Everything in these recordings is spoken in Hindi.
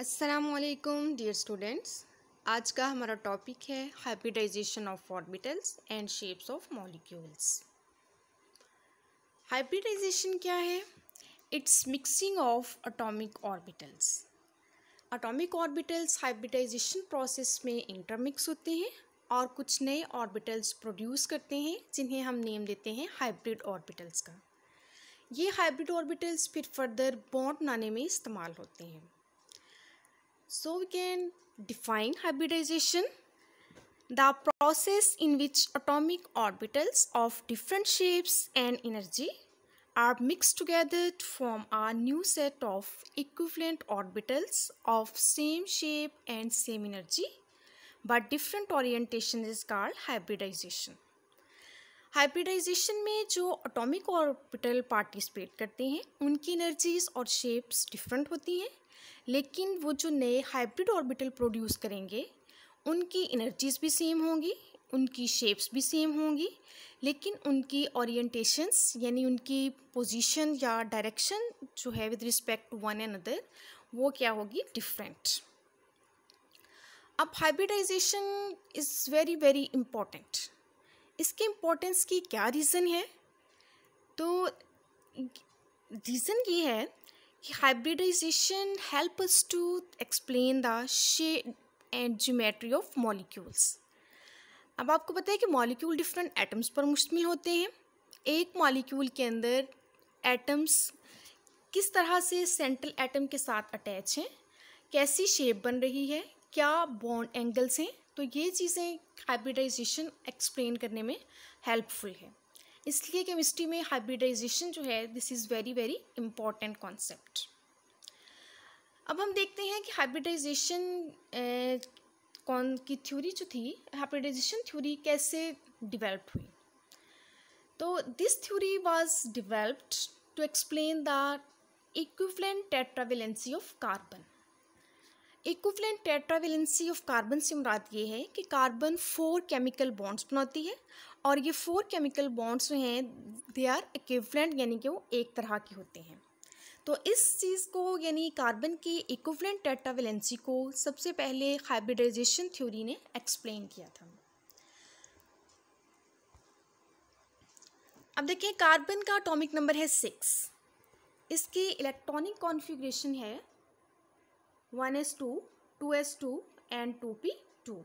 असलकुम डियर स्टूडेंट्स आज का हमारा टॉपिक है hybridization of orbitals and shapes of molecules hybridization क्या है it's mixing of atomic orbitals atomic orbitals hybridization process में इंटरमिक्स होते हैं और कुछ नए ऑर्बिटल्स प्रोड्यूस करते हैं जिन्हें हम नेम देते हैं हाइब्रिड ऑर्बिटल्स का ये हाइब्रिड ऑर्बिटल्स फिर फर्दर बॉन्ड बनाने में इस्तेमाल होते हैं So we can define hybridization. The process in which atomic orbitals of different shapes and energy are mixed together to form a new set of equivalent orbitals of same shape and same energy but different orientation is called hybridization. Hybridization में जो अटोमिक ऑर्बिटल पार्टिसिपेट करते हैं उनकी एनर्जीज और शेप्स डिफरेंट होती हैं लेकिन वो जो नए हाइब्रिड ऑर्बिटल प्रोड्यूस करेंगे उनकी एनर्जीज़ भी सेम होंगी उनकी शेप्स भी सेम होंगी लेकिन उनकी ओरिएंटेशंस यानी उनकी पोजीशन या डायरेक्शन जो है with respect to one and other वो क्या होगी डिफरेंट अब hybridization is very very important इसके इम्पोर्टेंस की क्या रीज़न है तो रीज़न ये है hybridization help us to explain the shape and geometry of molecules अब आपको पता है कि मॉलिक्यूल डिफरेंट एटम्स पर मुश्तमिल होते हैं एक मॉलिक्यूल के अंदर एटम्स किस तरह से सेंट्रल एटम के साथ अटैच हैं कैसी शेप बन रही है क्या बॉन्ड एंगल्स हैं तो ये चीज़ें हाइब्रिडाइजेशन एक्सप्लेन करने में हेल्पफुल है इसलिए केमिस्ट्री में हाइब्रिडाइजेशन जो है this is very very important concept अब हम देखते हैं कि हाइब्रिडाइजेशन कौन की थ्योरी जो थी हाइब्रिडाइजेशन थ्योरी कैसे डिवेल्प हुई तो this theory was developed to explain the equivalent tetravalency of carbon equivalent tetravalency of carbon से मुराद ये है कि कार्बन फोर केमिकल बॉन्ड्स बनाती है और ये फोर केमिकल बॉन्ड्स जो हैं दे आर इक्विवेलेंट यानी कि वो एक तरह के होते हैं तो इस चीज़ को यानी कार्बन के इक्विवेलेंट डेटा वैलेंसी को सबसे पहले हाइब्रिडाइजेशन थ्योरी ने एक्सप्लेन किया था अब देखिए कार्बन का अटोमिक नंबर है सिक्स इसकी इलेक्ट्रॉनिक कॉन्फ़िगरेशन है one s two two S two and two p two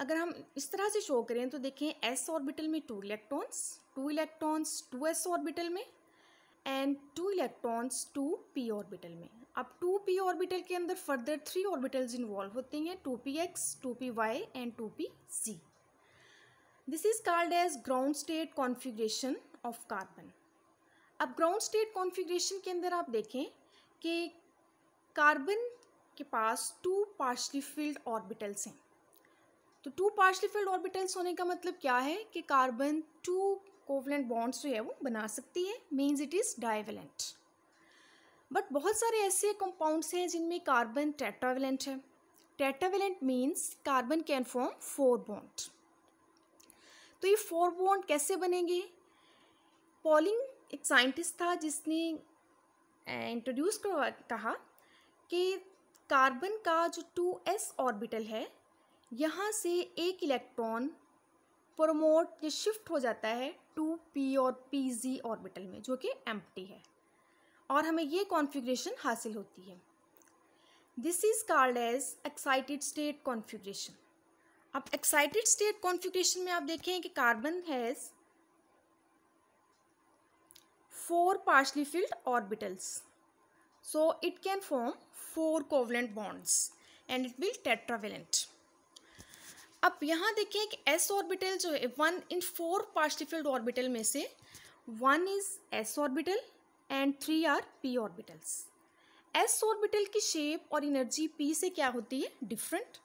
अगर हम इस तरह से शो करें तो देखें एस ऑर्बिटल में two electrons two electrons two s orbital में and two electrons two P orbital में अब टू पी ऑर्बिटल के अंदर फर्दर थ्री ऑर्बिटल्स इन्वॉल्व होते हैं two P x two P Y and two p z this is called as ground state configuration of carbon अब ग्राउंड स्टेट कॉन्फिग्रेशन के अंदर आप देखें कि कार्बन के पास टू पार्शली फील्ड ऑर्बिटल्स हैं तो टू पार्शली फिल्ड ऑर्बिटल्स होने का मतलब क्या है कि कार्बन टू कोवलेंट बॉन्ड्स जो है वो बना सकती है means it is divalent but बहुत सारे ऐसे कंपाउंड्स हैं जिनमें कार्बन टेट्रावेलेंट है tetravalent means carbon can form four bond तो ये फोर बॉन्ड कैसे बनेंगे पॉलिंग एक साइंटिस्ट था जिसने इंट्रोड्यूस कहा कि कार्बन का जो टू एस ऑर्बिटल है यहाँ से एक इलेक्ट्रॉन प्रमोट ये शिफ्ट हो जाता है टू पी और पी जी ऑर्बिटल में जो कि एम्प्टी है और हमें ये कॉन्फ़िगरेशन हासिल होती है this is called as excited state configuration अब एक्साइटेड स्टेट कॉन्फ़िगरेशन में आप देखें कि carbon has four partially filled orbitals so it can form four covalent bonds and it will tetravalent अब यहाँ देखिए कि एस ऑर्बिटल जो है one in four partially filled orbital में से one is s orbital and three are p orbitals s orbital की शेप और इनर्जी पी से क्या होती है डिफरेंट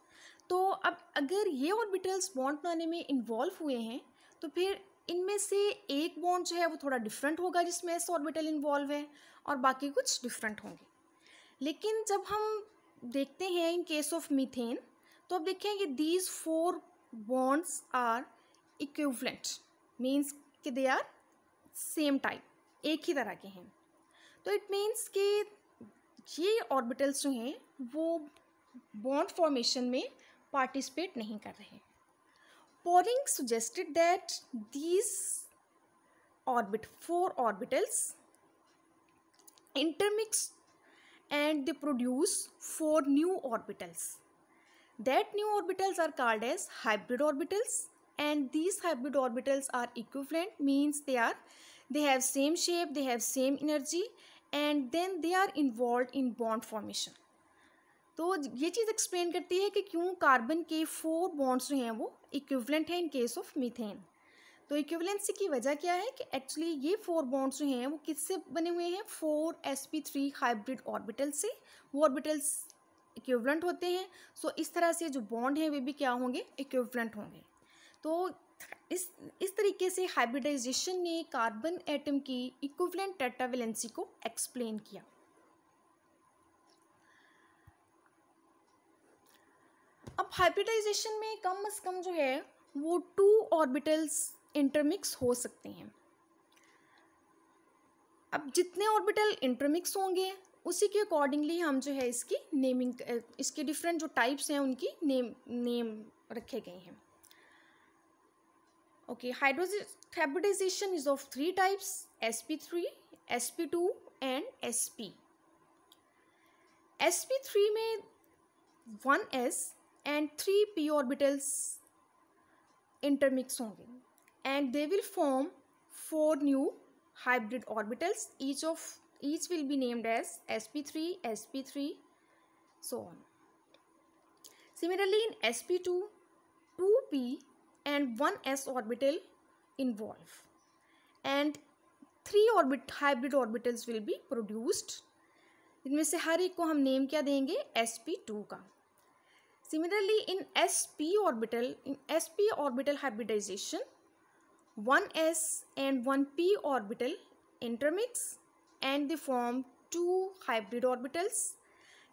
तो अब अगर ये ऑर्बिटल्स बॉन्ड बनाने में इन्वॉल्व हुए हैं तो फिर इनमें से एक बॉन्ड जो है वो थोड़ा डिफरेंट होगा जिसमें एस ऑर्बिटल इन्वॉल्व है और बाकी कुछ डिफरेंट होंगे लेकिन जब हम देखते हैं इन केस ऑफ मीथेन तो अब देखेंगे these four bonds are equivalent means कि दे आर सेम टाइप एक ही तरह के हैं तो इट मीन्स कि ये ऑर्बिटल्स जो हैं वो बॉन्ड फॉर्मेशन में पार्टिसिपेट नहीं कर रहे Pauling suggested that these orbit four orbitals intermix and they produce four new orbitals That new orbitals are called as hybrid orbitals and these hybrid orbitals are equivalent means they are they have same shape, they have same energy and then they are involved in bond formation. तो ये चीज़ एक्सप्लेन करती है कि क्यों कार्बन के फोर बॉन्ड्स जो हैं वो इक्विवेलेंट हैं इन केस ऑफ मीथेन तो इक्विवेलेंसी की वजह क्या है कि एक्चुअली ये फोर बॉन्ड्स जो हैं वो किससे बने हुए हैं four S P three hybrid orbital से वो ऑर्बिटल्स इक्विवलेंट होते हैं सो so, इस तरह से जो बॉन्ड हैं वे भी क्या होंगे इक्विवलेंट होंगे तो इस इस तरीके से हाइब्रिडाइजेशन ने कार्बन एटम की इक्विवेलेंट टेट्रावेलेंसी को एक्सप्लेन किया अब हाइब्रिडाइजेशन में कम अज कम जो है वो टू ऑर्बिटल्स इंटरमिक्स हो सकते हैं अब जितने ऑर्बिटल इंटरमिक्स होंगे उसी के अकॉर्डिंगली हम जो है इसकी नेमिंग इसके डिफरेंट जो टाइप्स हैं उनकी नेम नेम रखे गए हैं okay hybridization is of three types s P three S P two and s p s P three में one S and three P orbitals intermix होंगे and they will form four new hybrid orbitals each of each will be named as sp3 sp3 so on similarly in sp2 2p and one s orbital involve and three orbit hybrid orbitals will be produced इनमें से हर एक को हम नेम क्या देंगे sp2 का similarly in sp orbital in sp orbital hybridization 1s and 1p orbital intermix and they form two hybrid orbitals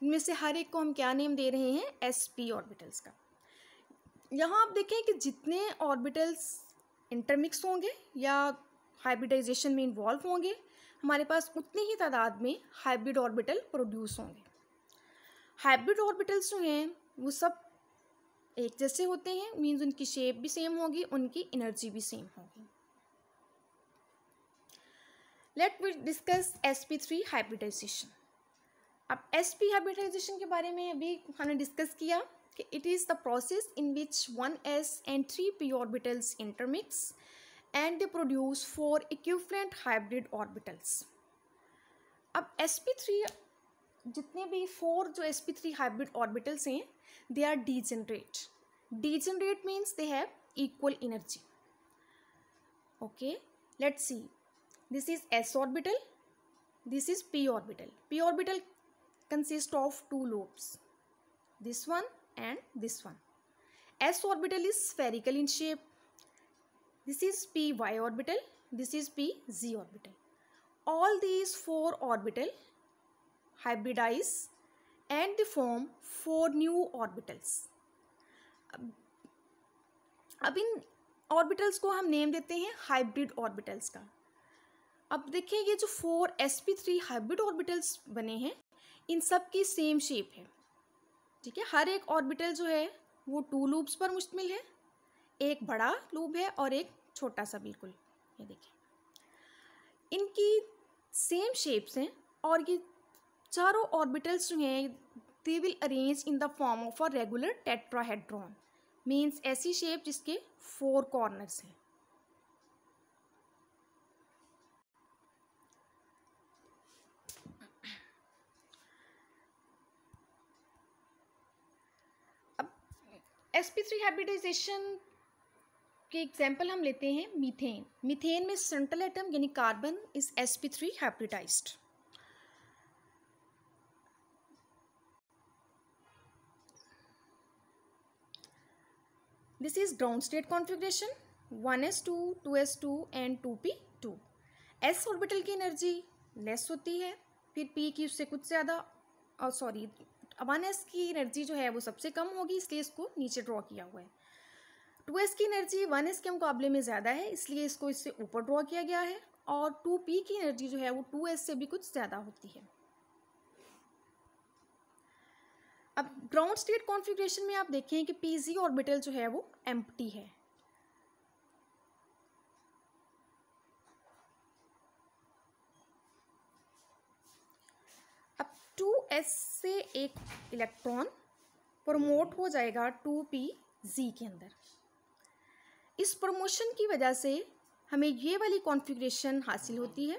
इनमें से हर एक को हम क्या नेम दे रहे हैं एस पी ऑर्बिटल्स का यहाँ आप देखें कि जितने ऑर्बिटल्स इंटरमिक्स होंगे या हाइब्रिडाइजेशन में इन्वॉल्व होंगे हमारे पास उतनी ही तादाद में हाइब्रिड ऑर्बिटल प्रोड्यूस होंगे हाइब्रिड ऑर्बिटल्स जो हैं वो सब एक जैसे होते हैं मीन्स उनकी शेप भी सेम होगी उनकी एनर्जी भी सेम होगी let we discuss s P three hybridization अब एस पी हाइब्रिडाइजेशन के बारे में अभी हमने डिस्कस किया कि it is the process in which one S and three P orbitals intermix and they produce four equivalent hybrid orbitals अब एस पी थ्री जितने भी फोर जो s P three hybrid orbitals हैं they are degenerate means they have equal energy okay let's C this is s orbital this is p orbital p orbital consist of two lobes this one and this one S orbital is spherical in shape this is p y orbital this is p ji orbital all this four orbital hybridize and the form four new orbitals अब इन ऑर्बिटल्स को हम नेम देते हैं हाइब्रिड ऑर्बिटल्स का अब देखिए ये जो four S P three hybrid orbitals बने हैं इन सब की सेम शेप है ठीक है हर एक ऑर्बिटल जो है वो टू लूप्स पर मुश्तमिल है एक बड़ा लूप है और एक छोटा सा बिल्कुल ये देखिए इनकी सेम शेप्स हैं और ये चारों ऑर्बिटल्स जो हैं they will arrange in the form of a regular tetrahedron means ऐसी शेप जिसके फोर कॉर्नर्स हैं थ्री हाइब्रिडाइजेशन के एग्जाम्पल हम लेते हैं मीथेन मीथेन में सेंट्रल एटम यानी carbon is S P three hybridize this is ground state configuration one s two two S two and two p two s orbital की एनर्जी लेस होती है फिर पी की उससे कुछ ज़्यादा और uh, सॉरी एस की एनर्जी जो है वो सबसे कम होगी इसलिए इसको नीचे ड्रॉ किया हुआ है टू एस की एनर्जी वन एस के मुकाबले में ज़्यादा है इसलिए इसको इससे ऊपर ड्रॉ किया गया है और टू पी की एनर्जी जो है वो टू एस से भी कुछ ज़्यादा होती है अब ग्राउंड स्टेट कॉन्फ़िगरेशन में आप देखें कि पी जी ऑर्बिटल जो है वो एम्प्टी है टू एस से एक इलेक्ट्रॉन प्रमोट हो जाएगा टू पी जी के अंदर इस प्रमोशन की वजह से हमें ये वाली कॉन्फ़िगरेशन हासिल होती है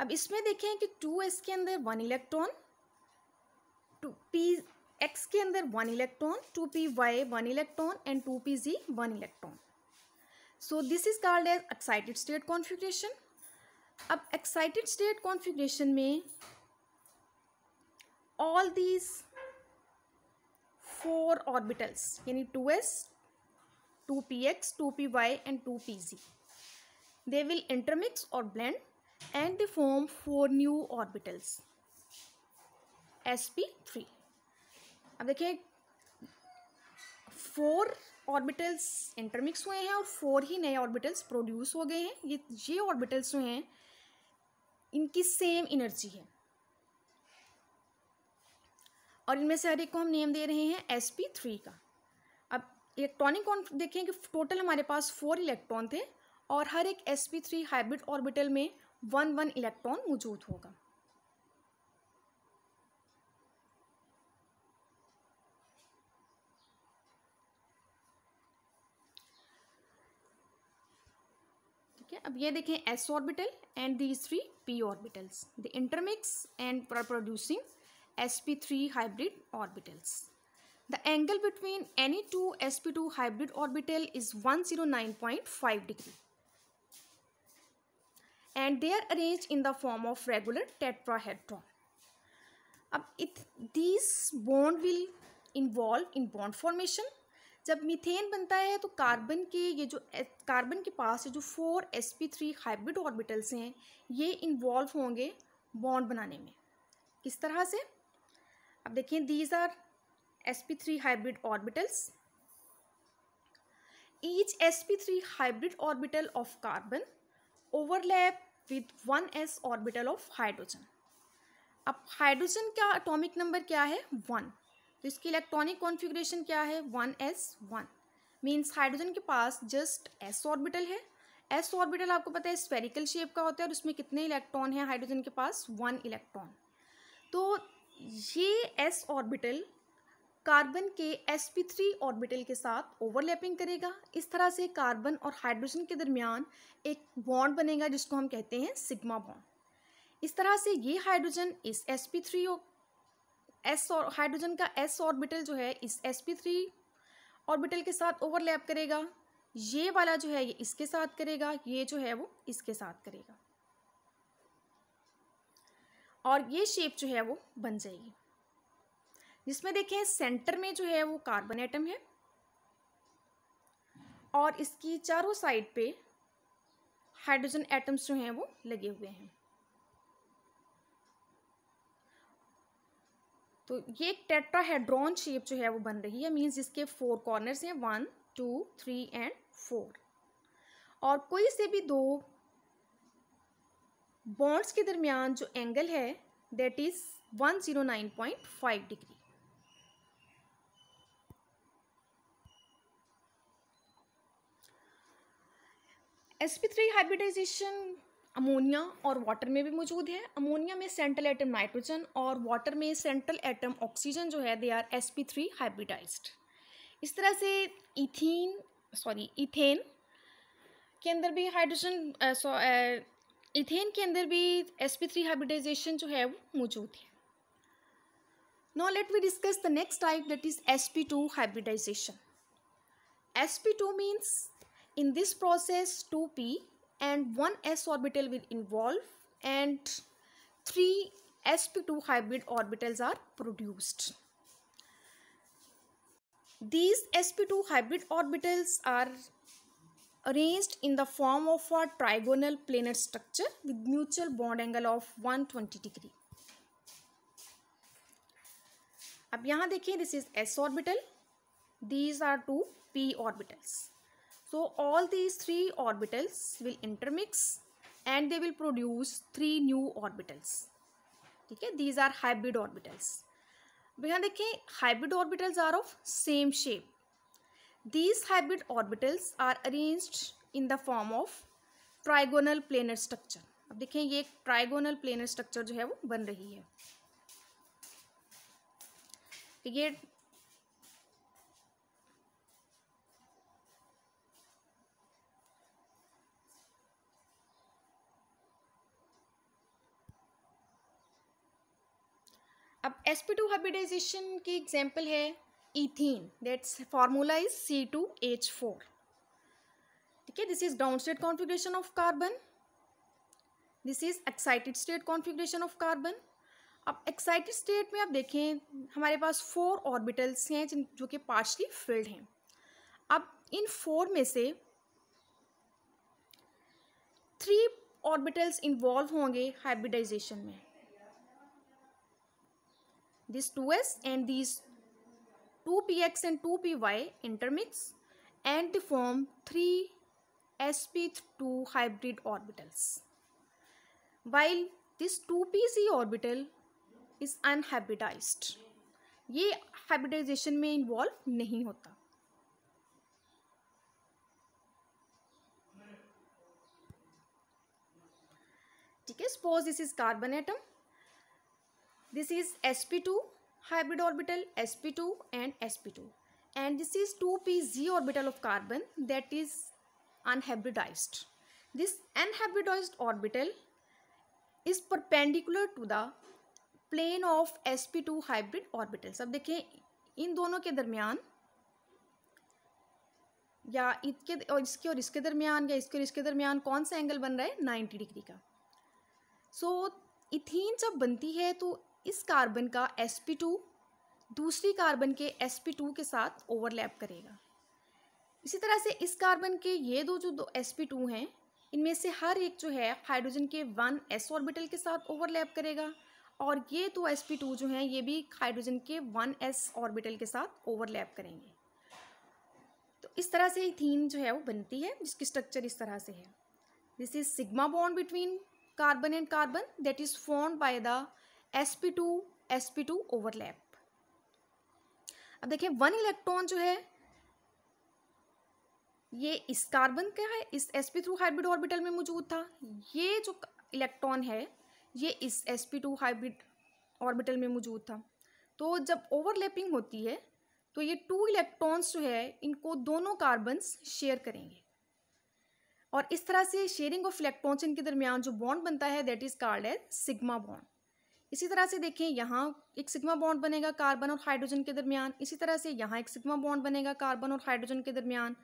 अब इसमें देखें कि टू एस के अंदर one electron two P X के अंदर one electron two P Y one electron and two P Z one electron so this is called as excited state configuration अब एक्साइटेड स्टेट कॉन्फ़िगरेशन में ऑल दीज फोर ऑर्बिटल्स यानी two S two P x two P Y and two P Z they intermix और blend and blend form four new orbitals S P three अब देखिए फोर ऑर्बिटल्स इंटरमिक्स हुए हैं और फोर ही नए ऑर्बिटल्स प्रोड्यूस हो गए हैं ये ये ऑर्बिटल्स जो हैं इनकी सेम एनर्जी है और इनमें से हर एक को हम नेम दे रहे हैं एस पी थ्री का अब इलेक्ट्रॉनिक कौन देखें कि टोटल हमारे पास फोर इलेक्ट्रॉन थे और हर एक S P three hybrid orbital में वन वन इलेक्ट्रॉन मौजूद होगा अब ये देखें S orbital and these three P orbitals the intermix and producing S P three hybrid orbitals the angle between any two S P two hybrid orbital is one zero nine point five degree and they are arrange in the form of regular tetrahedron अब इथ these bond will involve in bond formation जब मीथेन बनता है तो कार्बन के ये जो कार्बन के पास जो four S P three hybrid orbitals हैं ये इन्वॉल्व होंगे बॉन्ड बनाने में किस तरह से अब देखिए these are S P three hybrid orbitals each S P three hybrid orbital of carbon overlap with one S orbital of hydrogen अब हाइड्रोजन का अटोमिक नंबर क्या है वन तो इसकी इलेक्ट्रॉनिक कॉन्फ़िगरेशन क्या है one S one means hydrogen के पास जस्ट एस ऑर्बिटल है एस ऑर्बिटल आपको पता है स्फेरिकल शेप का होता है और उसमें कितने इलेक्ट्रॉन हैं हाइड्रोजन के पास वन इलेक्ट्रॉन तो ये एस ऑर्बिटल कार्बन के एस पी थ्री ऑर्बिटल के साथ ओवरलैपिंग करेगा इस तरह से कार्बन और हाइड्रोजन के दरमियान एक बॉन्ड बनेगा जिसको हम कहते हैं सिग्मा बॉन्ड इस तरह से ये हाइड्रोजन इस एस पी थ्री एस और हाइड्रोजन का एस ऑर्बिटल जो है इस एस पी थ्री ऑर्बिटल के साथ ओवरलैप करेगा ये वाला जो है ये इसके साथ करेगा ये जो है वो इसके साथ करेगा और ये शेप जो है वो बन जाएगी जिसमें देखें सेंटर में जो है वो कार्बन एटम है और इसकी चारों साइड पे हाइड्रोजन एटम्स जो हैं वो लगे हुए हैं तो ये एक टेट्राहेड्रॉन शेप जो है वो बन रही है मीन्स जिसके फोर कॉर्नर्स हैं one two three and four और कोई से भी दो बॉन्ड्स के दरमियान जो एंगल है that is one zero nine point five degree three hybridization ammonia और वाटर में भी मौजूद है अमोनिया में सेंट्रल एटम नाइट्रोजन और वाटर में सेंट्रल एटम ऑक्सीजन जो है they are S P three hybridize इस तरह से इथीन सॉरी इथेन के अंदर भी हाइड्रोजन इथेन के अंदर भी एस पी थ्री हाइब्रिडाइजेशन जो है वो मौजूद है let we discuss the next type that is S P two hybridization S P two means in this process two P and one s orbital will involve and three sp2 hybrid orbitals are produced these sp2 hybrid orbitals are arranged in the form of a trigonal planar structure with mutual bond angle of 120 degree अब यहाँ देखिए this is s orbital these are two p orbitals So all these three orbitals will intermix and they will produce three new orbitals. ठीक है दीज आर हाइब्रिड ऑर्बिटल्स यहाँ देखिए hybrid orbitals are of same shape these hybrid orbitals are arranged in the form of trigonal planar structure अब देखें ये एक ट्राइगोनल प्लेनर स्ट्रक्चर जो है वो बन रही है ये अब एस पी टू हाइब्रिडाइजेशन की एग्जाम्पल है ethene that's formula is C two H four ठीक है this is down state configuration of carbon this is excited state configuration of carbon अब एक्साइटेड स्टेट में आप देखें हमारे पास फोर ऑर्बिटल्स हैं जिन जो कि पार्शली फिल्ड हैं अब इन फोर में से थ्री ऑर्बिटल्स इन्वॉल्व होंगे हाइब्रिडाइजेशन में this 2s and these 2px and 2py intermix and they form three sp2 hybrid orbitals while this 2pz orbital is unhybridized ये हाइब्रिडाइजेशन में इन्वॉल्व नहीं होता ठीक है suppose this is carbon atom this is sp2 hybrid orbital sp2 and sp2 and this is 2pz orbital of carbon that is unhybridized this unhybridized orbital is perpendicular to the plane of sp2 hybrid orbitals अब dekhiye in dono ke darmiyan या इसके और इसके और इसके दरमियान या इसके और इसके दरमियान कौन सा एंगल बन रहा है 90 डिग्री का सो so, इथीन जब बनती है तो इस कार्बन का sp2 दूसरी कार्बन के sp2 के साथ ओवरलैप करेगा इसी तरह से इस कार्बन के ये दो जो दो sp2 हैं इनमें से हर एक जो है हाइड्रोजन के वन s ऑर्बिटल के साथ ओवरलैप करेगा और ये दो sp2 जो हैं ये भी हाइड्रोजन के वन s ऑर्बिटल के साथ ओवरलैप करेंगे तो इस तरह से थीन जो है वो बनती है जिसकी स्ट्रक्चर इस तरह से है this is sigma bond between carbon and carbon that is form by the sp2 two S P two overlap अब देखिए वन इलेक्ट्रॉन जो है ये इस कार्बन का है इस S P three hybrid orbital में मौजूद था ये जो इलेक्ट्रॉन है ये इस S P two hybrid orbital में मौजूद था तो जब ओवरलैपिंग होती है तो ये टू इलेक्ट्रॉन्स जो है इनको दोनों कार्बन्स शेयर करेंगे और इस तरह से शेयरिंग ऑफ इलेक्ट्रॉन्स इनके दरमियान जो बॉन्ड बनता है that is called as sigma bond इसी तरह से देखें यहाँ एक सिग्मा बॉन्ड बनेगा कार्बन और हाइड्रोजन के दरमियान इसी तरह से यहाँ एक सिग्मा बॉन्ड बनेगा कार्बन और हाइड्रोजन के दरमियान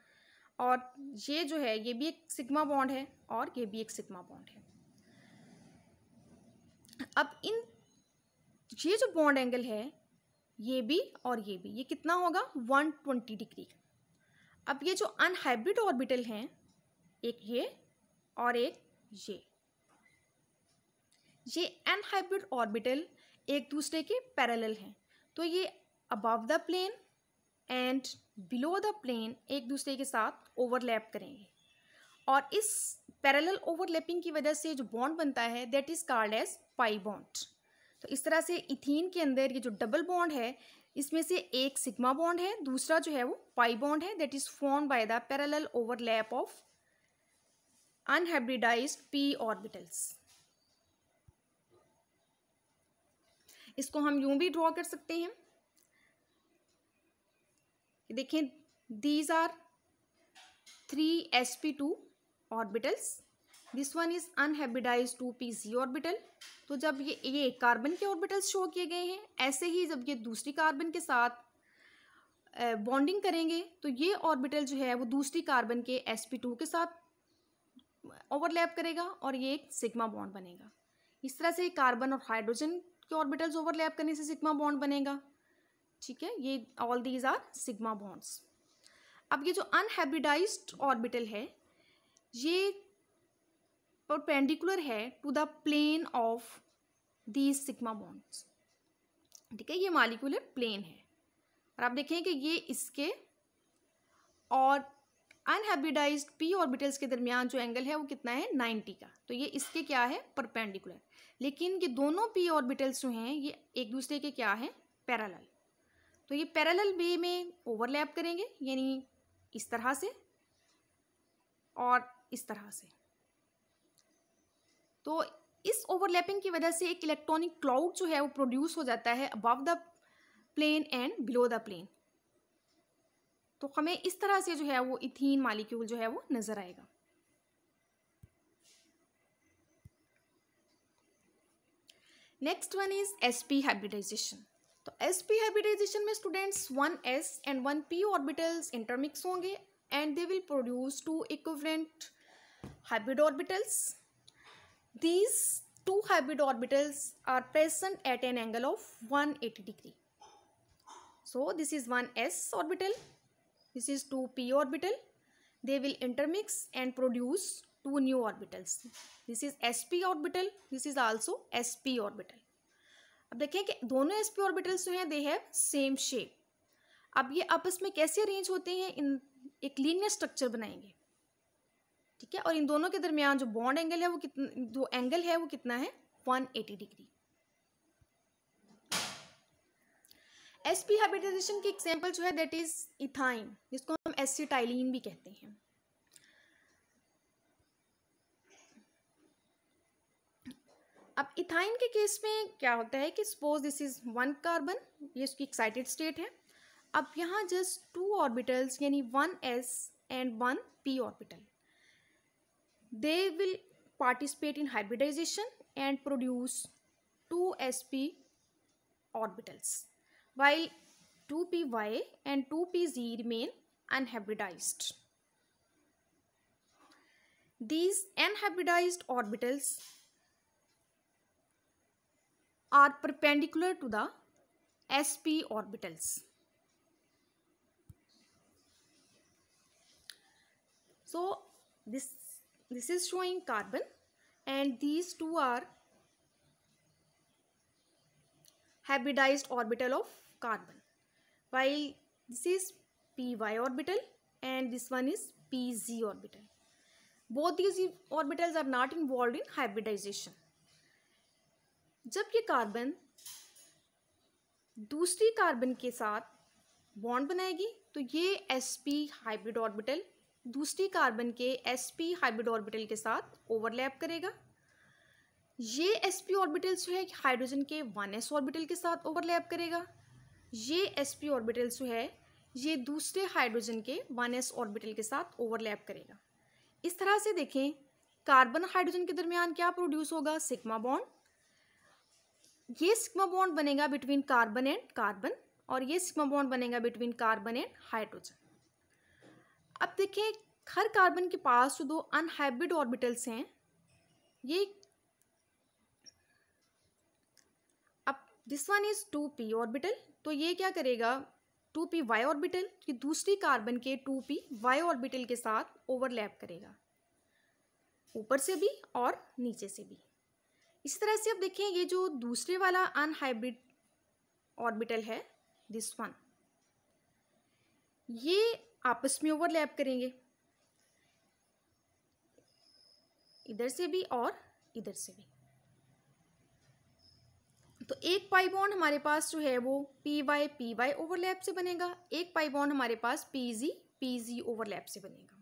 और ये जो है ये भी एक सिग्मा बॉन्ड है और ये भी एक सिग्मा बॉन्ड है अब इन ये जो बॉन्ड एंगल है ये भी और ये भी ये कितना होगा वन ट्वेंटी डिग्री अब ये जो अनहाइब्रिड ऑर्बिटल हैं एक ये और एक ये ये हाइब्रिड ऑर्बिटल एक दूसरे के पैरेलल हैं तो ये above the plane and below the plane एक दूसरे के साथ ओवरलैप करेंगे और इस पैरेलल ओवरलैपिंग की वजह से जो बॉन्ड बनता है that is called as pi bond तो इस तरह से इथीन के अंदर ये जो डबल बॉन्ड है इसमें से एक सिग्मा बॉन्ड है दूसरा जो है वो पाई बॉन्ड है that is form by the parallel overlap of unhybridized P orbitals इसको हम यूं भी ड्रॉ कर सकते हैं देखें these are three S P two orbitals this one is unhybridize two P ji orbital तो जब ये ये कार्बन के ऑर्बिटल्स शो किए गए हैं ऐसे ही जब ये दूसरी कार्बन के साथ बॉन्डिंग करेंगे तो ये ऑर्बिटल जो है वो दूसरी कार्बन के एस पी टू के साथ ओवरलैप करेगा और ये एक सिग्मा बॉन्ड बनेगा इस तरह से कार्बन और हाइड्रोजन कि ऑर्बिटल्स ओवरलैप करने से सिग्मा बॉन्ड बनेगा ठीक है ये all these are sigma bonds अब ये जो अनहेब्रिडाइज ऑर्बिटल है ये परपेंडिकुलर है to the plane of these sigma bonds ठीक है ये मालिकुलर प्लेन है और आप देखें कि ये इसके और अनहेबिडाइज पी ऑर्बिटल्स के दरमियान जो एंगल है वो कितना है 90 का तो ये इसके क्या है परपेंडिकुलर लेकिन ये दोनों पी ऑर्बिटल्स जो हैं ये एक दूसरे के क्या हैं पैराल तो ये पैरालल वे में ओवरलैप करेंगे यानी इस तरह से और इस तरह से तो इस ओवरलैपिंग की वजह से एक इलेक्ट्रॉनिक क्लाउड जो है वो प्रोड्यूस हो जाता है above the plane and below the plane तो हमें इस तरह से जो है वो इथीन मालिक्यूल जो है वो नज़र आएगा next one is S hybridization. Hybridization तो एस पी हाइब्रिडाइजेशन में students one S and one P orbitals intermix होंगे and they will produce two equivalent hybrid orbitals. These two hybrid orbitals are present at an angle of 180 degree. So this is one s orbital, this is 2p orbital. They will intermix and produce two new orbitals this is sp orbital this is also sp orbital अब देखें कि दोनों sp ऑर्बिटल्स जो हैं दे हैव सेम शेप अब ये आपस में कैसे अरेंज होते हैं इन एक लीनियर स्ट्रक्चर बनाएंगे ठीक है और इन दोनों के दरमियान जो बॉन्ड एंगल है वो कितना जो एंगल है वो कितना है 180 डिग्री एस पी हाइब्रिडाइजेशन की एग्जांपल जो है दैट इज इथाइन जिसको हम एसिटाइलिन भी कहते हैं अब इथाइन के केस में क्या होता है कि suppose this is one carbon ये उसकी एक्साइटेड स्टेट है अब यहाँ जस्ट टू ऑर्बिटल्स यानी one S and one P orbital they will participate in hybridization and produce two S P orbitals Y two P and two P Z remain unhybridized. These unhybridized orbitals are perpendicular to the sp orbitals. So this, this is showing carbon and these two are hybridized orbital of carbon while this is py orbital and this one is pz orbital. Both these orbitals are not involved in hybridization. जब ये कार्बन दूसरी कार्बन के साथ बॉन्ड बनाएगी तो ये एस पी हाइब्रिड ऑर्बिटल दूसरी कार्बन के एस पी हाइब्रिड ऑर्बिटल के साथ ओवरलैप करेगा ये एस पी ऑर्बिटल्स जो है हाइड्रोजन के वन एस ऑर्बिटल के साथ ओवरलैप करेगा ये एस पी ऑर्बिटल्स जो है ये दूसरे हाइड्रोजन के वन एस ऑर्बिटल के साथ ओवरलैप करेगा इस तरह से देखें कार्बन हाइड्रोजन के दरमियान क्या प्रोड्यूस होगा सिग्मा बॉन्ड ये सिग्मा बॉन्ड बनेगा बिटवीन कार्बन एंड कार्बन और ये सिग्मा बॉन्ड बनेगा बिटवीन कार्बन एंड हाइड्रोजन अब देखिए हर कार्बन के पास जो दो अनहाइब्रिड ऑर्बिटल्स हैं ये अब this one is two P orbital तो ये क्या करेगा टू पी वाई ऑर्बिटल कि दूसरी कार्बन के टू पी वाई ऑर्बिटल के साथ ओवरलैप करेगा ऊपर से भी और नीचे से भी इसी तरह से अब देखें ये जो दूसरे वाला अनहाइब्रिड ऑर्बिटल है दिस वन ये आपस में ओवरलैप करेंगे इधर से भी और इधर से भी तो एक पाइबॉन हमारे पास जो है वो P Y P Y overlap से बनेगा एक पाइबॉन हमारे पास P Z P Z overlap से बनेगा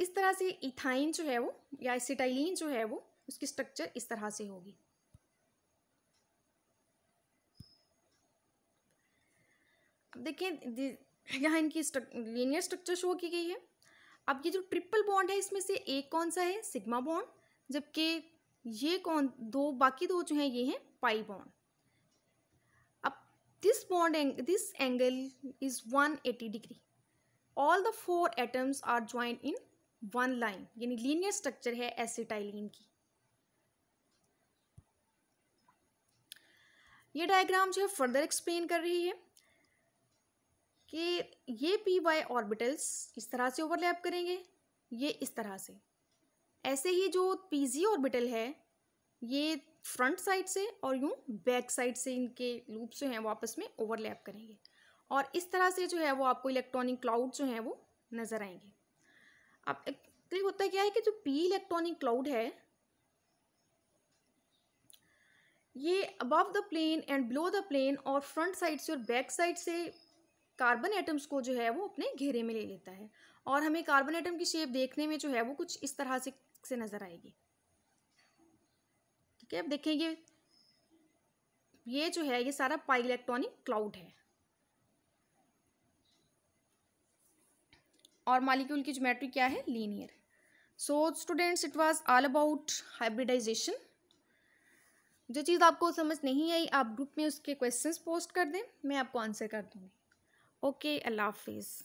इस तरह से इथाइन जो है वो या एसिटाइलिन जो है वो उसकी स्ट्रक्चर इस तरह से होगी अब देखें यहाँ इनकी लीनियर स्ट्रक्चर शो की गई है अब ये जो ट्रिपल बॉन्ड है इसमें से एक कौन सा है सिग्मा बॉन्ड जबकि ये कौन दो बाकी दो जो हैं ये हैं पाई बॉन्ड अब दिस बॉन्ड एंग this angle is 180 degree all the four atoms are join in one line यानी लीनियर स्ट्रक्चर है एसिटाइलिन की ये डायग्राम जो है फर्दर एक्सप्लेन कर रही है कि ये पी वाई ऑर्बिटल्स इस तरह से ओवरलैप करेंगे ये इस तरह से ऐसे ही जो पी जी ऑर्बिटल है ये फ्रंट साइड से और यूँ बैक साइड से इनके लूप्स जो हैं वो आपस में ओवरलैप करेंगे और इस तरह से जो है वो आपको इलेक्ट्रॉनिक क्लाउड जो हैं वो नज़र आएंगे अब एक्चुअली तो होता क्या है कि जो पी इलेक्ट्रॉनिक क्लाउड है ये above the plane and below the plane और फ्रंट साइड से और बैक साइड से कार्बन एटम्स को जो है वो अपने घेरे में ले लेता है और हमें कार्बन एटम की शेप देखने में जो है वो कुछ इस तरह से से नज़र आएगी ठीक है अब देखेंगे ये जो है ये सारा पाई इलेक्ट्रॉनिक क्लाउड है और मालिक्यूल की ज्योमेट्री क्या है linear so students it was all about hybridization जो चीज़ आपको समझ नहीं आई आप ग्रुप में उसके क्वेश्चंस पोस्ट कर दें मैं आपको आंसर कर दूँगी ओके अल्लाह हाफिज़